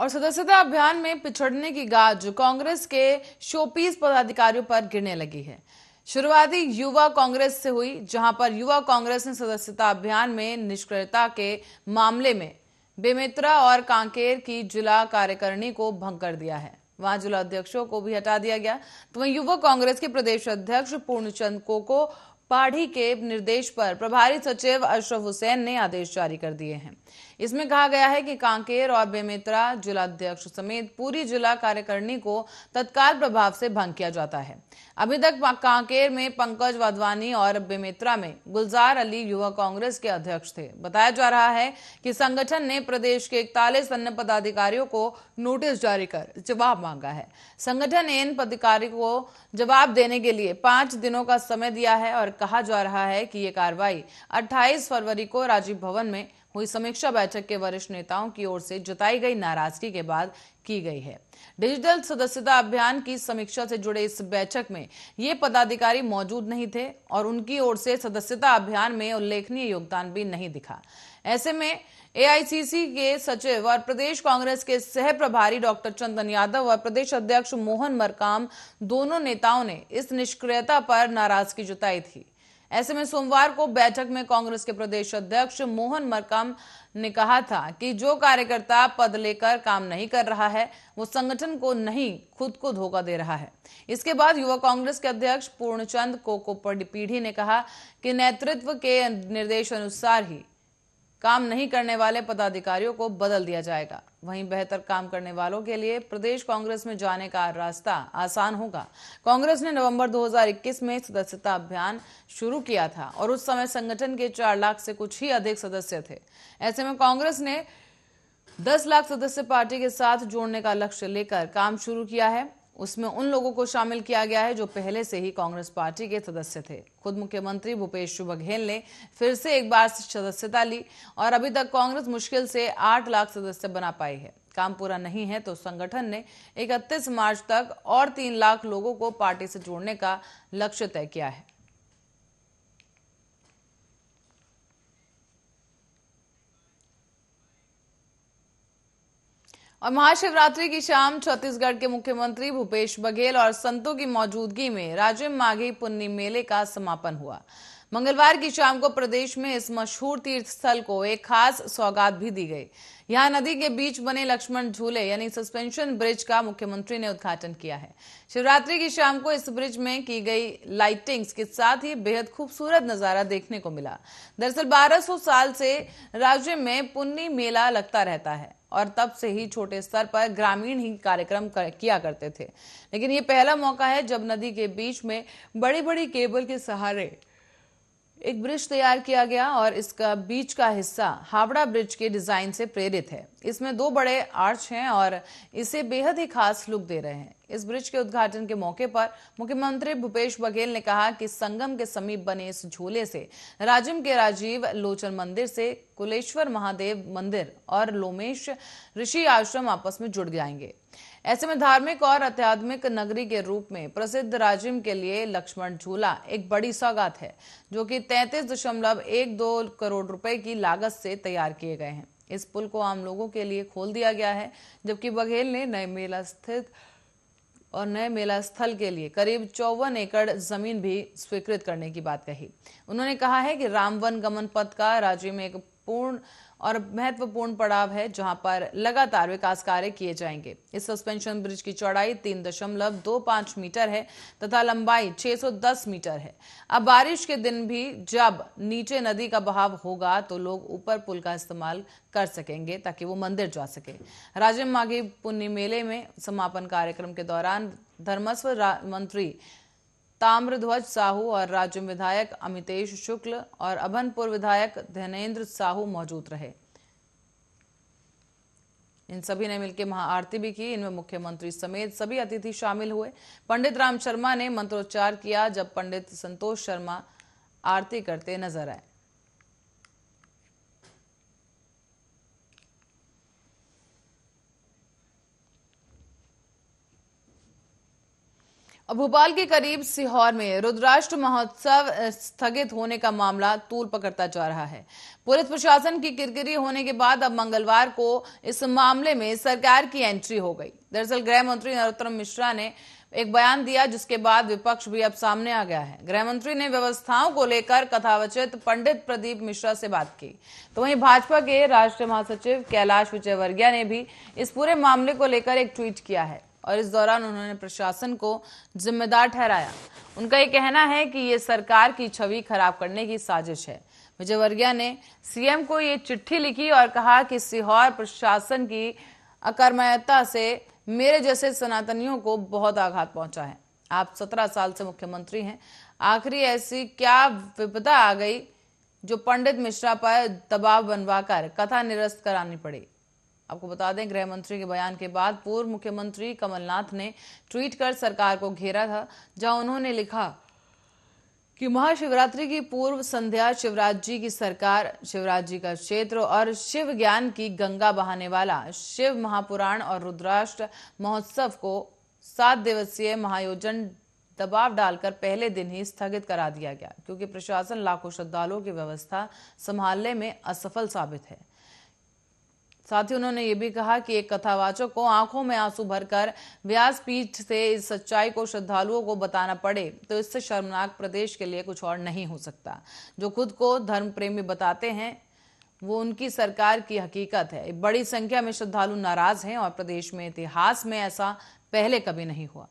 और सदस्यता अभियान में पिछड़ने की गाज कांग्रेस के शोपीस पदाधिकारियों पर गिरने लगी है शुरुआती युवा कांग्रेस से हुई जहां पर युवा कांग्रेस ने सदस्यता अभियान में निष्क्रियता के मामले में बेमित्रा और कांकेर की जिला कार्यकारिणी को भंग कर दिया है वहां जिला अध्यक्षों को भी हटा दिया गया तो वहीं युवा कांग्रेस के प्रदेश अध्यक्ष पूर्णचंद कोको पाढ़ी के निर्देश पर प्रभारी सचिव अशरफ हुसैन ने आदेश जारी कर दिए हैं इसमें कहा गया है कि कांकेर और बेमेतरा जिलाध्यक्ष समेत पूरी जिला कार्यकारिणी को तत्काल प्रभाव से भंग किया जाता है अभी तक कांकेर में पंकज वाधवानी और बेमेतरा में गुलजार अली युवा कांग्रेस के अध्यक्ष थे बताया जा रहा है कि संगठन ने प्रदेश के इकतालीस अन्य पदाधिकारियों को नोटिस जारी कर जवाब मांगा है संगठन ने इन पदाधिकारियों को जवाब देने के लिए पांच दिनों का समय दिया है और कहा जा रहा है कि ये कार्रवाई 28 फरवरी को राजीव भवन में हुई समीक्षा बैठक के वरिष्ठ नेताओं की ओर से जताई गई नाराजगी के बाद की गई है डिजिटल सदस्यता अभियान की समीक्षा से जुड़े इस बैठक में ये पदाधिकारी मौजूद नहीं थे और उनकी ओर से सदस्यता अभियान में उल्लेखनीय योगदान भी नहीं दिखा ऐसे में एआईसीसी के सचिव और प्रदेश कांग्रेस के सह प्रभारी डॉक्टर चंदन यादव और प्रदेश अध्यक्ष मोहन मरकाम दोनों नेताओं ने इस निष्क्रियता पर नाराजगी जताई थी ऐसे में सोमवार को बैठक में कांग्रेस के प्रदेश अध्यक्ष मोहन मरकम ने कहा था कि जो कार्यकर्ता पद लेकर काम नहीं कर रहा है वो संगठन को नहीं खुद को धोखा दे रहा है इसके बाद युवा कांग्रेस के अध्यक्ष पूर्णचंद कोकोपीढ़ी ने कहा कि नेतृत्व के निर्देश अनुसार ही काम नहीं करने वाले पदाधिकारियों को बदल दिया जाएगा वहीं बेहतर काम करने वालों के लिए प्रदेश कांग्रेस में जाने का रास्ता आसान होगा कांग्रेस ने नवंबर 2021 में सदस्यता अभियान शुरू किया था और उस समय संगठन के चार लाख से कुछ ही अधिक सदस्य थे ऐसे में कांग्रेस ने दस लाख सदस्य पार्टी के साथ जोड़ने का लक्ष्य लेकर काम शुरू किया है उसमें उन लोगों को शामिल किया गया है जो पहले से ही कांग्रेस पार्टी के सदस्य थे खुद मुख्यमंत्री भूपेश बघेल ने फिर से एक बार सदस्यता ली और अभी तक कांग्रेस मुश्किल से आठ लाख सदस्य बना पाई है काम पूरा नहीं है तो संगठन ने 31 मार्च तक और तीन लाख लोगों को पार्टी से जोड़ने का लक्ष्य तय किया है और महाशिवरात्रि की शाम छत्तीसगढ़ के मुख्यमंत्री भूपेश बघेल और संतों की मौजूदगी में राज्य माघी पुन्नी मेले का समापन हुआ मंगलवार की शाम को प्रदेश में इस मशहूर तीर्थ स्थल को एक खास सौगात भी दी गई यहां नदी के बीच बने लक्ष्मण झूले यानी सस्पेंशन ब्रिज का मुख्यमंत्री ने उद्घाटन किया है शिवरात्रि की शाम को इस ब्रिज में की गई लाइटिंग्स के साथ ही बेहद खूबसूरत नजारा देखने को मिला दरअसल 1200 साल से राज्य में पुन्नी मेला लगता रहता है और तब से ही छोटे स्तर पर ग्रामीण ही कार्यक्रम कर, किया करते थे लेकिन ये पहला मौका है जब नदी के बीच में बड़ी बड़ी केबल के सहारे एक ब्रिज तैयार किया गया और इसका बीच का हिस्सा हावड़ा ब्रिज के डिजाइन से प्रेरित है इसमें दो बड़े आर्च हैं और इसे बेहद ही खास लुक दे रहे हैं इस ब्रिज के उद्घाटन के मौके पर मुख्यमंत्री भूपेश बघेल ने कहा कि संगम के समीप बने इस झूले से राजिम के राजीव लोचन मंदिर से कुलेश्वर महादेव मंदिर और लोमेश ऋषि आश्रम आपस में जुड़ जाएंगे ऐसे में धार्मिक और आध्यात्मिक नगरी के रूप में प्रसिद्ध राजिम के लिए लक्ष्मण झूला एक बड़ी सौगात है जो कि तैतीस दशमलव एक दो करोड़ रुपए की लागत से तैयार किए गए हैं इस पुल को आम लोगों के लिए खोल दिया गया है जबकि बघेल ने नए मेला स्थित और नए मेला स्थल के लिए करीब चौवन एकड़ जमीन भी स्वीकृत करने की बात कही उन्होंने कहा है कि रामवन गमन पथ का राज्य में एक पूर्ण और महत्वपूर्ण पड़ाव है जहां पर लगातार विकास कार्य किए जाएंगे इस सस्पेंशन ब्रिज की चौड़ाई तीन दशमलव दो पांच मीटर है तथा लंबाई 610 मीटर है अब बारिश के दिन भी जब नीचे नदी का बहाव होगा तो लोग ऊपर पुल का इस्तेमाल कर सकेंगे ताकि वो मंदिर जा सके राजे माघी पुण्य मेले में समापन कार्यक्रम के दौरान धर्मस्व मंत्री ताम्रध्वज साहू और राज्य विधायक अमितेश शुक्ल और अभनपुर विधायक धनेन्द्र साहू मौजूद रहे इन सभी ने मिलकर महाआरती भी की इनमें मुख्यमंत्री समेत सभी अतिथि शामिल हुए पंडित राम शर्मा ने मंत्रोच्चार किया जब पंडित संतोष शर्मा आरती करते नजर आए भोपाल के करीब सीहोर में रुद्राष्ट्र महोत्सव स्थगित होने का मामला तूल पकड़ता जा रहा है पुलिस प्रशासन की किरकिरी होने के बाद अब मंगलवार को इस मामले में सरकार की एंट्री हो गई दरअसल गृह मंत्री नरोत्तम मिश्रा ने एक बयान दिया जिसके बाद विपक्ष भी अब सामने आ गया है गृह मंत्री ने व्यवस्थाओं को लेकर कथावचित पंडित प्रदीप मिश्रा से बात की तो वहीं भाजपा के राष्ट्रीय महासचिव कैलाश विजयवर्गीय ने भी इस पूरे मामले को लेकर एक ट्वीट किया है और इस दौरान उन्होंने प्रशासन को जिम्मेदार ठहराया उनका ये कहना है कि ये सरकार की छवि खराब करने की साजिश है विजय वर्गिया ने सीएम को ये चिट्ठी लिखी और कहा कि सीहोर प्रशासन की अकर्मयता से मेरे जैसे सनातनियों को बहुत आघात पहुंचा है आप सत्रह साल से मुख्यमंत्री हैं आखिरी ऐसी क्या विपदा आ गई जो पंडित मिश्रा पर दबाव बनवाकर कथा निरस्त करानी पड़ी आपको बता दें गृह मंत्री के बयान के बाद पूर्व मुख्यमंत्री कमलनाथ ने ट्वीट कर सरकार को घेरा था जहां उन्होंने लिखा कि महाशिवरात्रि की पूर्व संध्या शिवराज जी की सरकार शिवराज जी का क्षेत्र और शिव ज्ञान की गंगा बहाने वाला शिव महापुराण और रुद्राष्ट्र महोत्सव को सात दिवसीय महायोजन दबाव डालकर पहले दिन ही स्थगित करा दिया गया क्योंकि प्रशासन लाखों श्रद्धालुओं की व्यवस्था संभालने में असफल साबित है साथ ही उन्होंने ये भी कहा कि एक कथावाचक को आंखों में आंसू भरकर व्यासपीठ से इस सच्चाई को श्रद्धालुओं को बताना पड़े तो इससे शर्मनाक प्रदेश के लिए कुछ और नहीं हो सकता जो खुद को धर्म प्रेमी बताते हैं वो उनकी सरकार की हकीकत है बड़ी संख्या में श्रद्धालु नाराज हैं और प्रदेश में इतिहास में ऐसा पहले कभी नहीं हुआ